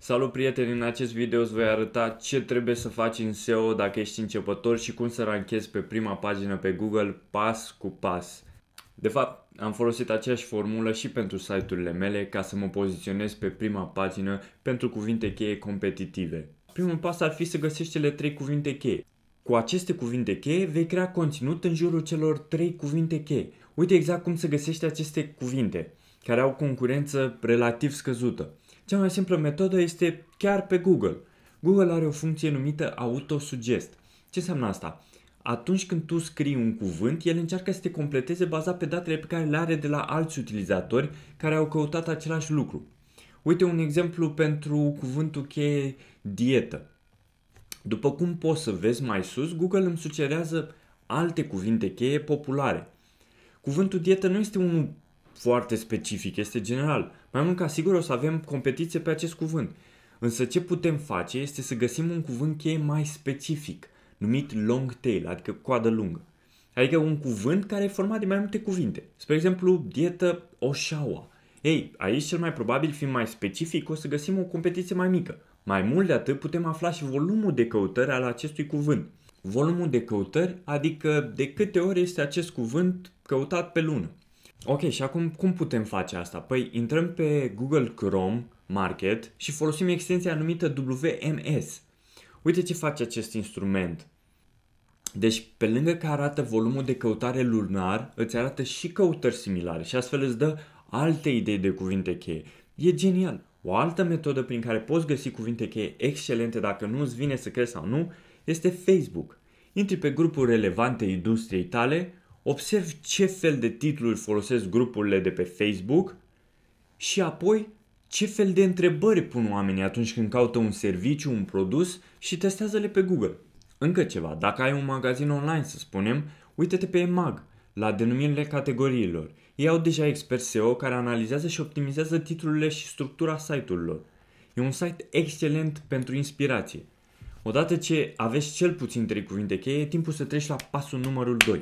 Salut prieteni, în acest video îți voi arăta ce trebuie să faci în SEO dacă ești începător și cum să ranchezi pe prima pagină pe Google pas cu pas. De fapt, am folosit aceeași formulă și pentru site-urile mele ca să mă poziționez pe prima pagină pentru cuvinte cheie competitive. Primul pas ar fi să găsești cele 3 cuvinte cheie. Cu aceste cuvinte cheie vei crea conținut în jurul celor 3 cuvinte cheie. Uite exact cum să găsești aceste cuvinte, care au concurență relativ scăzută. Cea mai simplă metodă este chiar pe Google. Google are o funcție numită autosugest. Ce înseamnă asta? Atunci când tu scrii un cuvânt, el încearcă să te completeze bazat pe datele pe care le are de la alți utilizatori care au căutat același lucru. Uite un exemplu pentru cuvântul cheie dietă. După cum poți să vezi mai sus, Google îmi sugerează alte cuvinte cheie populare. Cuvântul dietă nu este unul foarte specific, este general. Mai mult ca sigur o să avem competiție pe acest cuvânt. Însă ce putem face este să găsim un cuvânt cheie mai specific, numit long tail, adică coadă lungă. Adică un cuvânt care e format din mai multe cuvinte. Spre exemplu, dietă oșaua. Ei, aici cel mai probabil, fiind mai specific, o să găsim o competiție mai mică. Mai mult de atât, putem afla și volumul de căutări al acestui cuvânt. Volumul de căutări, adică de câte ori este acest cuvânt căutat pe lună. Ok, și acum cum putem face asta? Păi intrăm pe Google Chrome Market și folosim extensia numită WMS. Uite ce face acest instrument. Deci, pe lângă că arată volumul de căutare lunar, îți arată și căutări similare și astfel îți dă alte idei de cuvinte cheie. E genial! O altă metodă prin care poți găsi cuvinte cheie excelente dacă nu îți vine să crezi sau nu este Facebook. Intri pe grupul relevante industriei tale, observ ce fel de titluri folosesc grupurile de pe Facebook și apoi ce fel de întrebări pun oamenii atunci când caută un serviciu, un produs și testează-le pe Google. Încă ceva, dacă ai un magazin online, să spunem, uite te pe EMAG, la denumirile categoriilor. Ei au deja expert SEO care analizează și optimizează titlurile și structura site-urilor. E un site excelent pentru inspirație. Odată ce aveți cel puțin 3 cuvinte cheie, e timpul să treci la pasul numărul 2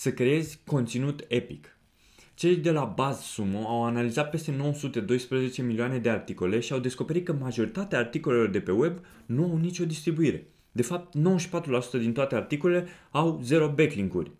să creezi conținut epic. Cei de la Baz Sumo au analizat peste 912 milioane de articole și au descoperit că majoritatea articolelor de pe web nu au nicio distribuire. De fapt, 94% din toate articolele au zero backlink-uri.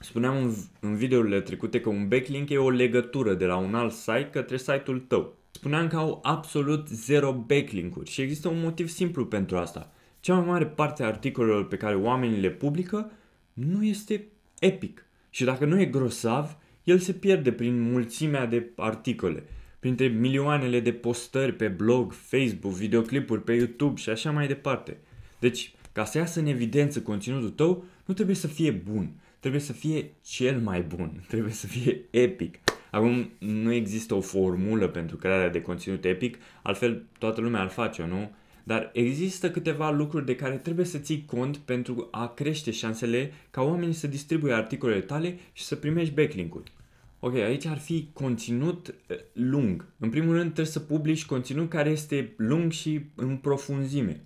Spuneam în, videourile trecute că un backlink e o legătură de la un alt site către site-ul tău. Spuneam că au absolut zero backlink-uri și există un motiv simplu pentru asta. Cea mai mare parte a articolelor pe care oamenii le publică nu este epic și dacă nu e grosav, el se pierde prin mulțimea de articole, printre milioanele de postări pe blog, Facebook, videoclipuri pe YouTube și așa mai departe. Deci, ca să iasă în evidență conținutul tău, nu trebuie să fie bun, trebuie să fie cel mai bun, trebuie să fie epic. Acum nu există o formulă pentru crearea de conținut epic, altfel toată lumea ar face-o, nu? Dar există câteva lucruri de care trebuie să ții cont pentru a crește șansele ca oamenii să distribuie articolele tale și să primești backlink-uri. Ok, aici ar fi conținut eh, lung. În primul rând trebuie să publici conținut care este lung și în profunzime.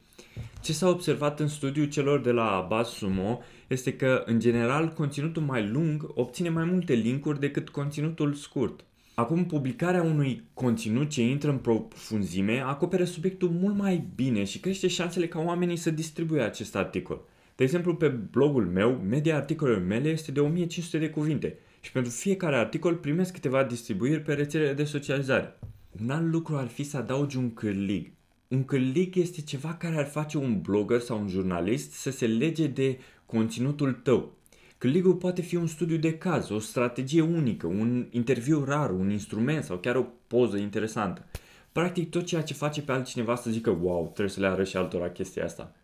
Ce s-a observat în studiul celor de la Sumo este că, în general, conținutul mai lung obține mai multe linkuri decât conținutul scurt. Acum, publicarea unui conținut ce intră în profunzime acoperă subiectul mult mai bine și crește șansele ca oamenii să distribuie acest articol. De exemplu, pe blogul meu, media articolelor mele este de 1500 de cuvinte și pentru fiecare articol primesc câteva distribuiri pe rețelele de socializare. Un alt lucru ar fi să adaugi un cârlig. Un cârlig este ceva care ar face un blogger sau un jurnalist să se lege de conținutul tău, Clickul poate fi un studiu de caz, o strategie unică, un interviu rar, un instrument sau chiar o poză interesantă. Practic tot ceea ce face pe altcineva să zică wow, trebuie să le arăt și altora chestia asta.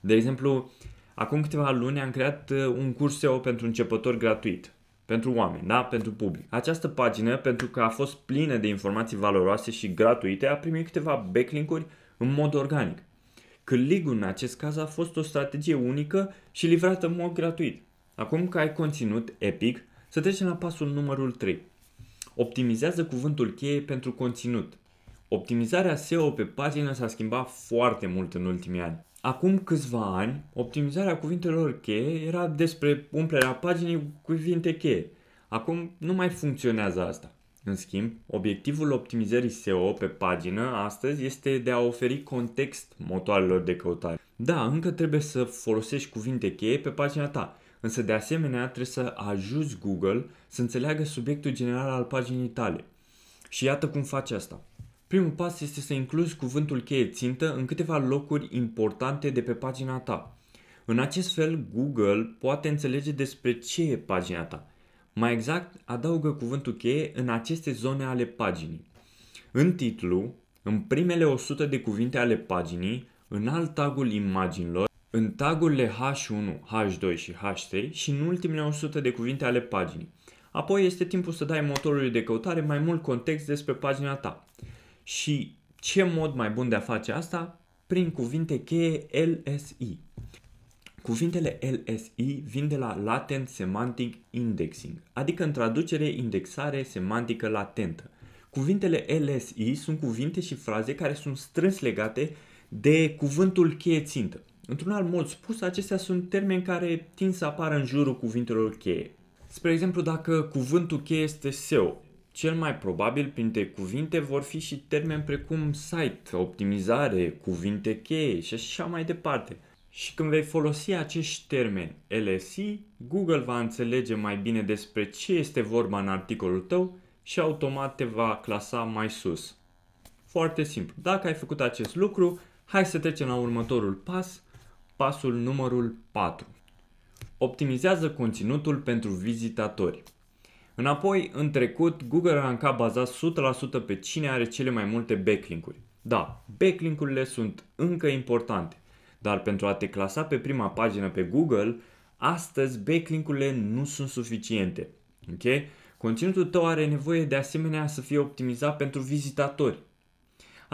De exemplu, acum câteva luni am creat uh, un curs SEO pentru începători gratuit. Pentru oameni, da? Pentru public. Această pagină, pentru că a fost plină de informații valoroase și gratuite, a primit câteva backlink-uri în mod organic. Câligul în acest caz a fost o strategie unică și livrată în mod gratuit. Acum că ai conținut epic, să trecem la pasul numărul 3. Optimizează cuvântul cheie pentru conținut. Optimizarea SEO pe pagină s-a schimbat foarte mult în ultimii ani. Acum câțiva ani, optimizarea cuvintelor cheie era despre umplerea paginii cu cuvinte cheie. Acum nu mai funcționează asta. În schimb, obiectivul optimizării SEO pe pagină astăzi este de a oferi context motoarelor de căutare. Da, încă trebuie să folosești cuvinte cheie pe pagina ta, Însă de asemenea trebuie să ajuți Google să înțeleagă subiectul general al paginii tale. Și iată cum faci asta. Primul pas este să incluzi cuvântul cheie țintă în câteva locuri importante de pe pagina ta. În acest fel, Google poate înțelege despre ce e pagina ta. Mai exact, adaugă cuvântul cheie în aceste zone ale paginii. În titlu, în primele 100 de cuvinte ale paginii, în alt tagul imaginilor, în tagurile H1, H2 și H3 și în ultimele 100 de cuvinte ale paginii. Apoi este timpul să dai motorului de căutare mai mult context despre pagina ta. Și ce mod mai bun de a face asta? Prin cuvinte cheie LSI. Cuvintele LSI vin de la Latent Semantic Indexing, adică în traducere indexare semantică latentă. Cuvintele LSI sunt cuvinte și fraze care sunt strâns legate de cuvântul cheie țintă. Într-un alt mod spus, acestea sunt termeni care tind să apară în jurul cuvintelor cheie. Spre exemplu, dacă cuvântul cheie este SEO, cel mai probabil printre cuvinte vor fi și termeni precum site, optimizare, cuvinte cheie și așa mai departe. Și când vei folosi acești termeni LSI, Google va înțelege mai bine despre ce este vorba în articolul tău și automat te va clasa mai sus. Foarte simplu. Dacă ai făcut acest lucru, hai să trecem la următorul pas, Pasul numărul 4. Optimizează conținutul pentru vizitatori. Înapoi, în trecut, Google Ranka baza 100% pe cine are cele mai multe backlink-uri. Da, backlink-urile sunt încă importante, dar pentru a te clasa pe prima pagină pe Google, astăzi backlink-urile nu sunt suficiente. Ok? Conținutul tău are nevoie de asemenea să fie optimizat pentru vizitatori.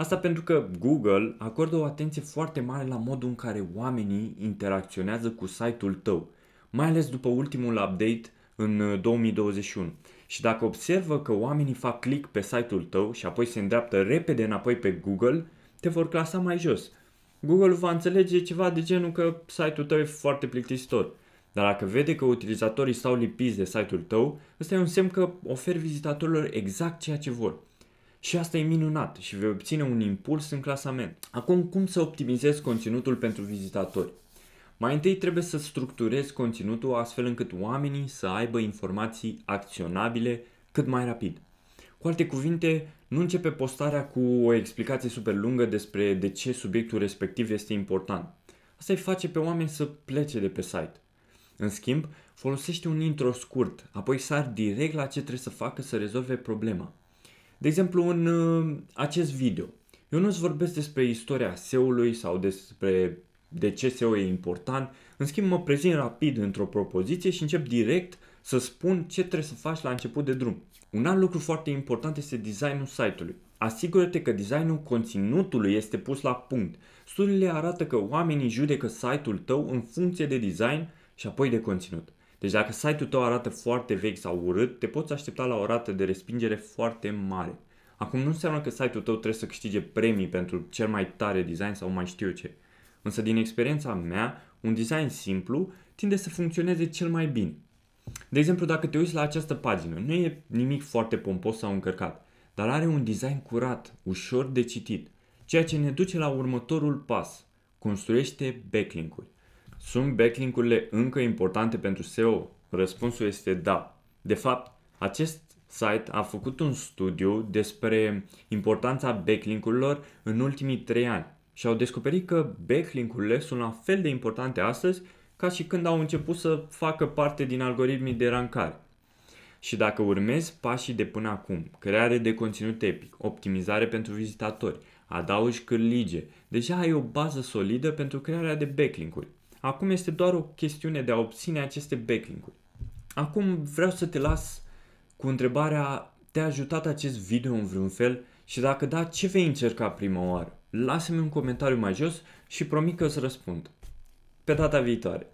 Asta pentru că Google acordă o atenție foarte mare la modul în care oamenii interacționează cu site-ul tău, mai ales după ultimul update în 2021. Uh, și dacă observă că oamenii fac click pe site-ul tău și apoi se îndreaptă repede înapoi pe Google, te vor clasa mai jos. Google va înțelege ceva de genul că site-ul tău e foarte plictisitor. Dar dacă vede că utilizatorii stau lipiți de site-ul tău, ăsta e un semn că oferi vizitatorilor exact ceea ce vor. Și asta e minunat și vei obține un impuls în clasament. Acum, cum să optimizezi conținutul pentru vizitatori? Mai întâi trebuie să structurezi conținutul astfel încât oamenii să aibă informații acționabile cât mai rapid. Cu alte cuvinte, nu începe postarea cu o explicație super lungă despre de ce subiectul respectiv este important. Asta îi face pe oameni să plece de pe site. În schimb, folosește un intro scurt, apoi sar direct la ce trebuie să facă să rezolve problema. De exemplu, în uh, acest video, eu nu îți vorbesc despre istoria SEO-ului sau despre de ce SEO e important, în schimb mă prezint rapid într-o propoziție și încep direct să spun ce trebuie să faci la început de drum. Un alt lucru foarte important este designul site-ului. Asigură-te că designul conținutului este pus la punct. Studiile arată că oamenii judecă site-ul tău în funcție de design și apoi de conținut. Deci dacă site-ul tău arată foarte vechi sau urât, te poți aștepta la o rată de respingere foarte mare. Acum nu înseamnă că site-ul tău trebuie să câștige premii pentru cel mai tare design sau mai știu eu ce. Însă din experiența mea, un design simplu tinde să funcționeze cel mai bine. De exemplu, dacă te uiți la această pagină, nu e nimic foarte pompos sau încărcat, dar are un design curat, ușor de citit, ceea ce ne duce la următorul pas. Construiește backlink-uri. Sunt backlink-urile încă importante pentru SEO? Răspunsul este da. De fapt, acest site a făcut un studiu despre importanța backlink-urilor în ultimii 3 ani și au descoperit că backlink-urile sunt la fel de importante astăzi ca și când au început să facă parte din algoritmii de rancare. Și dacă urmezi pașii de până acum, creare de conținut epic, optimizare pentru vizitatori, adaugi cârlige, deja ai o bază solidă pentru crearea de backlink-uri. Acum este doar o chestiune de a obține aceste backlink-uri. Acum vreau să te las cu întrebarea, te-a ajutat acest video în vreun fel și dacă da, ce vei încerca prima oară? Lasă-mi un comentariu mai jos și promit că îți răspund. Pe data viitoare!